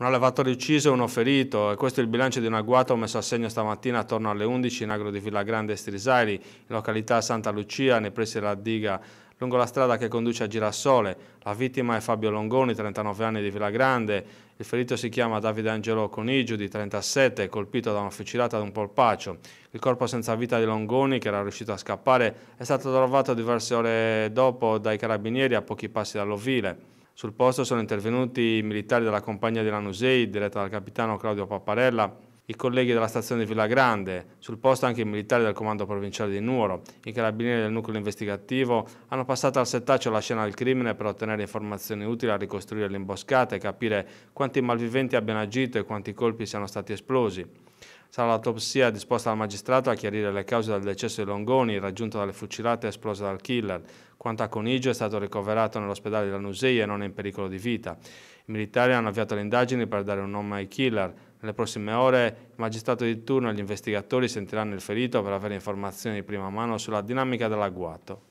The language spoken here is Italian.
un allevatore ucciso e uno ferito e questo è il bilancio di un agguato messo a segno stamattina attorno alle 11 in agro di Villa Grande Strisaili, in località Santa Lucia, nei pressi della diga lungo la strada che conduce a Girasole. La vittima è Fabio Longoni, 39 anni di Villa Grande. Il ferito si chiama Davide Angelo Conigiu, di 37, colpito da una fucilata ad un polpaccio. Il corpo senza vita di Longoni, che era riuscito a scappare, è stato trovato diverse ore dopo dai carabinieri a pochi passi dall'ovile. Sul posto sono intervenuti i militari della compagnia di Lanusei, diretta dal capitano Claudio Papparella, i colleghi della stazione di Villa Grande, sul posto anche i militari del comando provinciale di Nuoro, i carabinieri del nucleo investigativo hanno passato al settaccio la scena del crimine per ottenere informazioni utili a ricostruire l'imboscata e capire quanti malviventi abbiano agito e quanti colpi siano stati esplosi. Sarà l'autopsia disposta dal magistrato a chiarire le cause del decesso di Longoni, raggiunto dalle fucilate esplose dal killer, quanto a Conigio è stato ricoverato nell'ospedale della Nusei e non è in pericolo di vita. I militari hanno avviato le indagini per dare un nome ai killer. Nelle prossime ore il magistrato di turno e gli investigatori sentiranno il ferito per avere informazioni di prima mano sulla dinamica dell'agguato.